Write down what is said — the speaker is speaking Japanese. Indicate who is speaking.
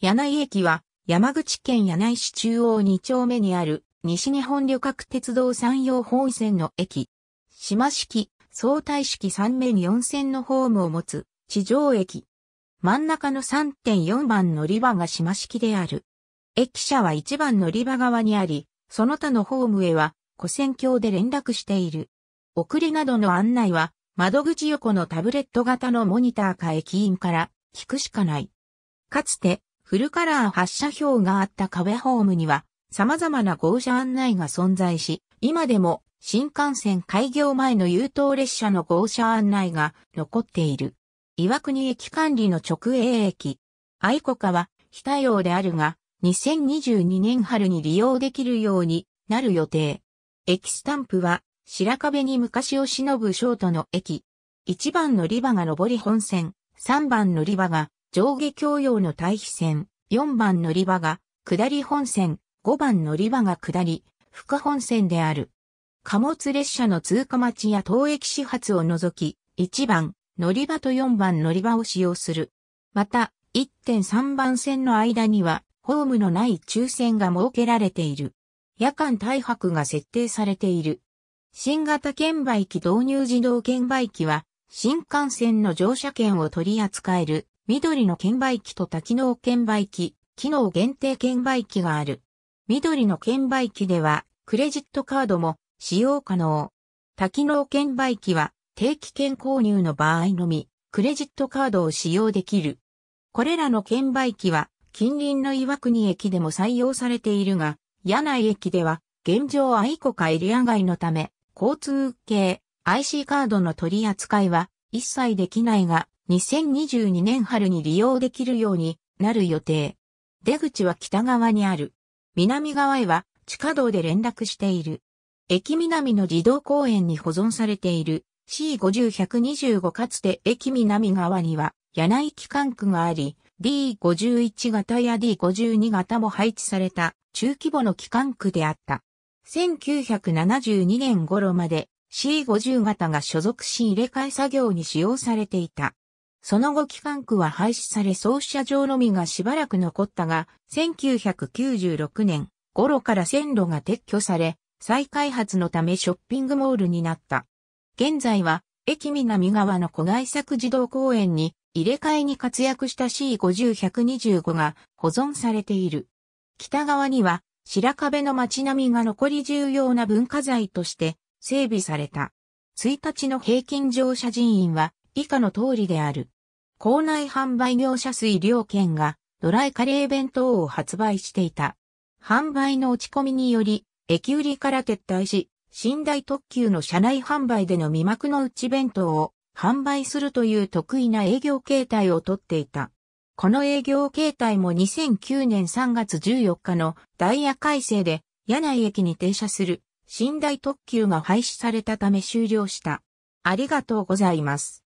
Speaker 1: 柳井駅は山口県柳井市中央2丁目にある西日本旅客鉄道山陽本線の駅。島式、相対式3面4線のホームを持つ地上駅。真ん中の3.4番乗り場が島式である。駅舎は1番乗り場側にあり、その他のホームへは、古線橋で連絡している。送りなどの案内は、窓口横のタブレット型のモニターか駅員から聞くしかない。かつて、フルカラー発車表があった壁ホームには様々な号車案内が存在し、今でも新幹線開業前の優等列車の号車案内が残っている。岩国駅管理の直営駅。愛子家は非対応であるが、2022年春に利用できるようになる予定。駅スタンプは白壁に昔を忍ぶショートの駅。1番のリバが上り本線、3番のリバが上下共用の対比線、4番乗り場が下り本線、5番乗り場が下り、副本線である。貨物列車の通過待ちや当駅始発を除き、1番乗り場と4番乗り場を使用する。また、1.3番線の間には、ホームのない抽選が設けられている。夜間対泊が設定されている。新型券売機導入自動券売機は、新幹線の乗車券を取り扱える緑の券売機と多機能券売機、機能限定券売機がある。緑の券売機では、クレジットカードも使用可能。多機能券売機は、定期券購入の場合のみ、クレジットカードを使用できる。これらの券売機は、近隣の岩国駅でも採用されているが、柳井駅では、現状愛子かエリア外のため、交通系 IC カードの取り扱いは一切できないが、2022年春に利用できるようになる予定。出口は北側にある。南側へは地下道で連絡している。駅南の児童公園に保存されている C50125 かつて駅南側には柳井機関区があり、D51 型や D52 型も配置された中規模の機関区であった。1972年頃まで C50 型が所属し入れ替え作業に使用されていた。その後機関区は廃止され創始者場のみがしばらく残ったが、1996年頃から線路が撤去され、再開発のためショッピングモールになった。現在は、駅南側の古外作児童公園に入れ替えに活躍した C50125 が保存されている。北側には白壁の街並みが残り重要な文化財として整備された。1日の平均乗車人員は以下の通りである。校内販売業者水料券がドライカレー弁当を発売していた。販売の落ち込みにより、駅売りから撤退し、寝台特急の車内販売での未幕の内弁当を販売するという得意な営業形態をとっていた。この営業形態も2009年3月14日のダイヤ改正で、柳井駅に停車する寝台特急が廃止されたため終了した。ありがとうございます。